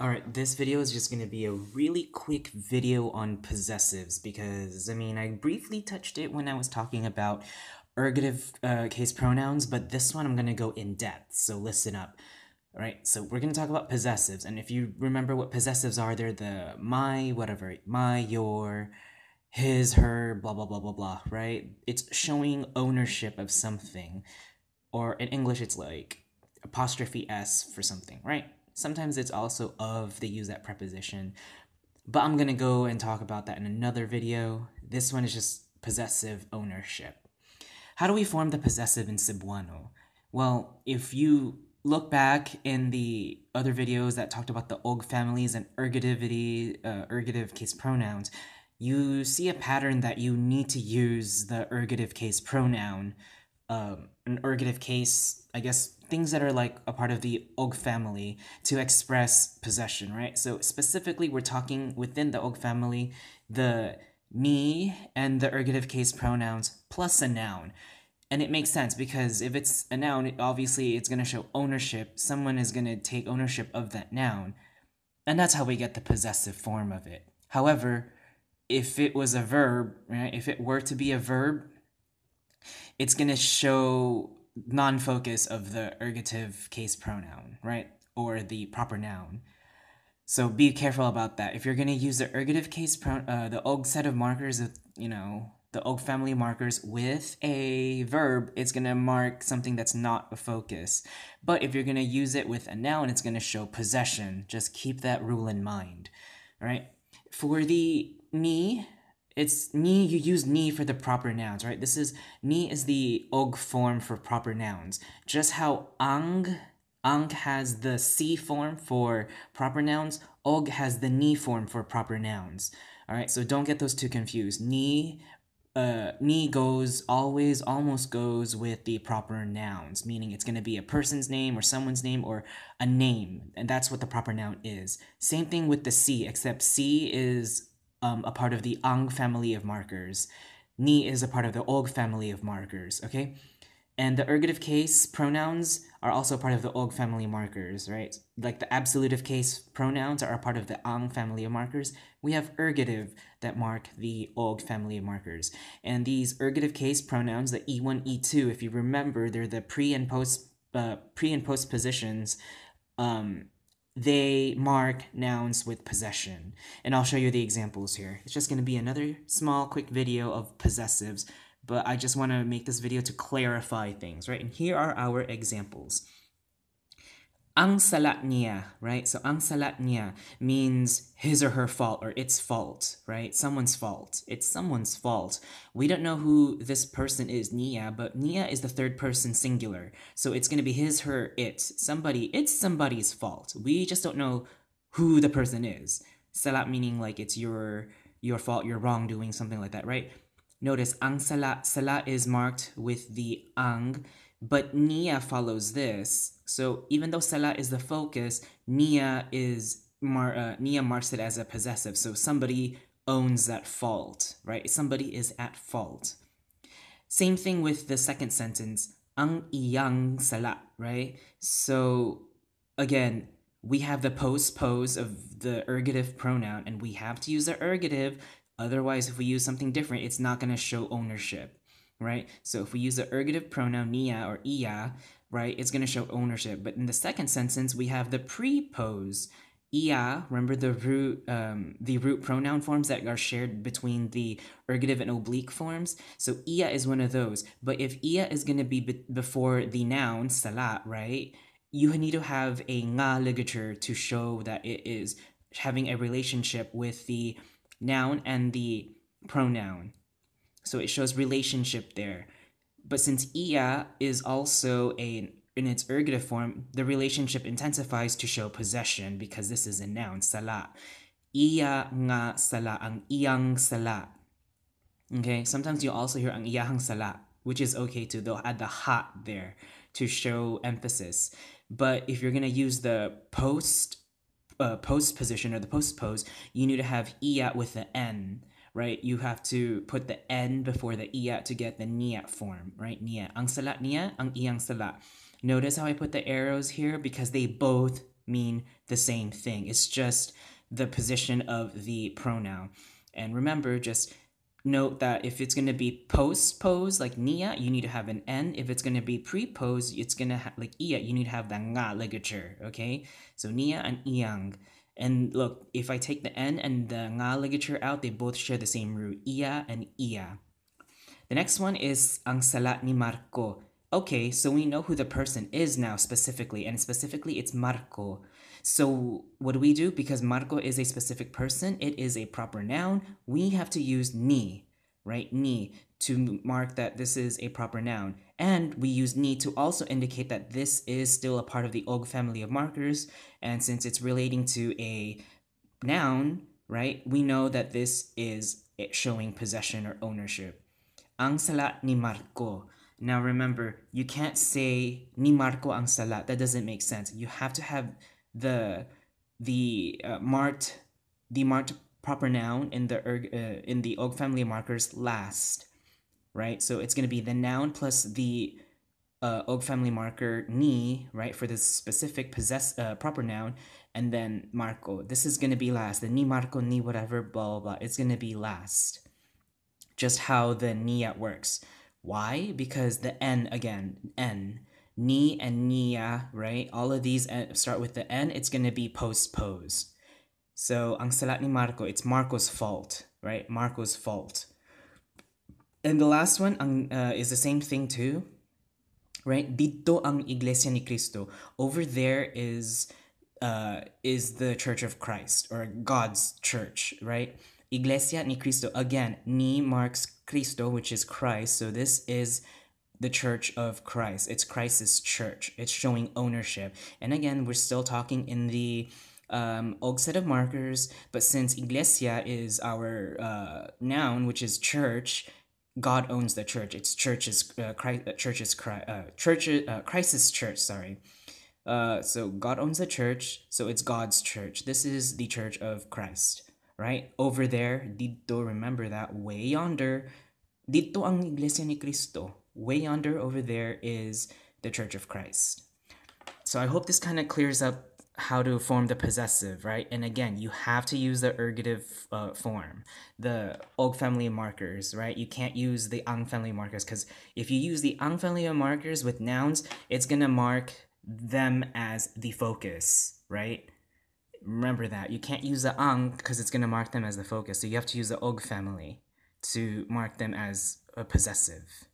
Alright, this video is just going to be a really quick video on possessives because, I mean, I briefly touched it when I was talking about ergative uh, case pronouns, but this one I'm going to go in depth, so listen up. Alright, so we're going to talk about possessives, and if you remember what possessives are, they're the my, whatever, my, your, his, her, blah, blah, blah, blah, blah, right? It's showing ownership of something, or in English, it's like apostrophe S for something, right? Sometimes it's also of, they use that preposition. But I'm gonna go and talk about that in another video. This one is just possessive ownership. How do we form the possessive in Cebuano? Well, if you look back in the other videos that talked about the og families and ergativity, uh, ergative case pronouns, you see a pattern that you need to use the ergative case pronoun, um, an ergative case, I guess things that are like a part of the og family to express possession, right? So specifically, we're talking within the og family, the me and the ergative case pronouns plus a noun. And it makes sense because if it's a noun, it obviously it's going to show ownership. Someone is going to take ownership of that noun. And that's how we get the possessive form of it. However, if it was a verb, right, if it were to be a verb, it's going to show non-focus of the ergative case pronoun, right? Or the proper noun. So be careful about that. If you're going to use the ergative case pronoun, uh, the og set of markers of, you know, the og family markers with a verb, it's going to mark something that's not a focus. But if you're going to use it with a noun, it's going to show possession. Just keep that rule in mind, right? For the me. It's ni, you use ni for the proper nouns, right? This is ni is the og form for proper nouns. Just how ang ang has the c form for proper nouns, og has the ni form for proper nouns. All right, so don't get those two confused. Ni uh, ni goes always almost goes with the proper nouns, meaning it's going to be a person's name or someone's name or a name, and that's what the proper noun is. Same thing with the C, except C is um, a part of the ang family of markers. Ni is a part of the og family of markers, okay? And the ergative case pronouns are also part of the og family markers, right? Like the absolutive case pronouns are part of the ang family of markers. We have ergative that mark the og family of markers. And these ergative case pronouns, the E1, E2, if you remember, they're the pre and post uh, pre and post positions um, they mark nouns with possession. And I'll show you the examples here. It's just going to be another small, quick video of possessives, but I just want to make this video to clarify things, right? And here are our examples ang salat niya, right? So ang salat niya means his or her fault or its fault, right? Someone's fault. It's someone's fault. We don't know who this person is, Nia, but Nia is the third person singular. So it's going to be his, her, it. Somebody, it's somebody's fault. We just don't know who the person is. Salat meaning like it's your your fault, your wrongdoing, something like that, right? Notice ang salat salat is marked with the ang, but Nia follows this so even though Salah is the focus, Nia is mar- uh, Nia marks it as a possessive. So somebody owns that fault, right? Somebody is at fault. Same thing with the second sentence, ang iyang Salah, right? So again, we have the postpose of the ergative pronoun and we have to use the ergative. Otherwise, if we use something different, it's not going to show ownership, right? So if we use the ergative pronoun nia or iya, right? It's going to show ownership. But in the second sentence, we have the prepose ia remember the root um, the root pronoun forms that are shared between the ergative and oblique forms so ia is one of those but if ia is going to be, be before the noun salat right you need to have a nga ligature to show that it is having a relationship with the noun and the pronoun so it shows relationship there but since ia is also a in its ergative form, the relationship intensifies to show possession because this is a noun, sala. Iya nga sala, ang iyang sala. Okay, sometimes you also hear ang iyang sala, which is okay too. They'll add the ha there to show emphasis. But if you're gonna use the post uh, post position or the post pose, you need to have iya with the n right? You have to put the N before the iya to get the niya form, right? Niya. Ang salat niya, ang iyang salat. Notice how I put the arrows here because they both mean the same thing. It's just the position of the pronoun. And remember, just note that if it's going to be post-pose, like nia, you need to have an N. If it's going to be pre-pose, it's going to have, like iya, you need to have the nga ligature, okay? So nia and iyang. And look, if I take the N and the nga ligature out, they both share the same root, ia and ia. The next one is ang salat ni Marco. Okay, so we know who the person is now specifically, and specifically it's Marco. So what do we do? Because Marco is a specific person, it is a proper noun, we have to use ni, right? Ni, to mark that this is a proper noun. And we use need to also indicate that this is still a part of the og family of markers. And since it's relating to a noun, right, we know that this is showing possession or ownership. Ang salat ni Marco. Now remember, you can't say ni Marco ang salat. That doesn't make sense. You have to have the the uh, marked the marked proper noun in the erg, uh, in the og family markers last right? So it's going to be the noun plus the uh, og family marker ni, right, for this specific possess uh, proper noun, and then Marco. This is going to be last. The ni Marco ni whatever blah blah. blah. It's going to be last. Just how the niat works. Why? Because the n again n ni and niya, right? All of these uh, start with the n. It's going to be postpose. So ang salat ni Marco. It's Marco's fault, right? Marco's fault. And the last one uh, is the same thing too. Right? Dito ang Iglesia ni Cristo. Over there is uh, is the Church of Christ or God's church, right? Iglesia ni Cristo. Again, ni marks Cristo, which is Christ. So this is the church of Christ. It's Christ's church. It's showing ownership. And again, we're still talking in the um, old set of markers, but since Iglesia is our uh, noun, which is church, God owns the church. It's church's uh, Christ, church's uh, church uh, crisis uh, church. Sorry. Uh, so God owns the church, so it's God's church. This is the church of Christ, right? Over there, dito, remember that, way yonder, dito ang iglesia ni Cristo. Way yonder over there is the church of Christ. So I hope this kind of clears up how to form the possessive, right? And again, you have to use the ergative uh, form, the og family markers, right? You can't use the ang family markers because if you use the ang family markers with nouns, it's gonna mark them as the focus, right? Remember that you can't use the ang because it's gonna mark them as the focus. So you have to use the og family to mark them as a possessive.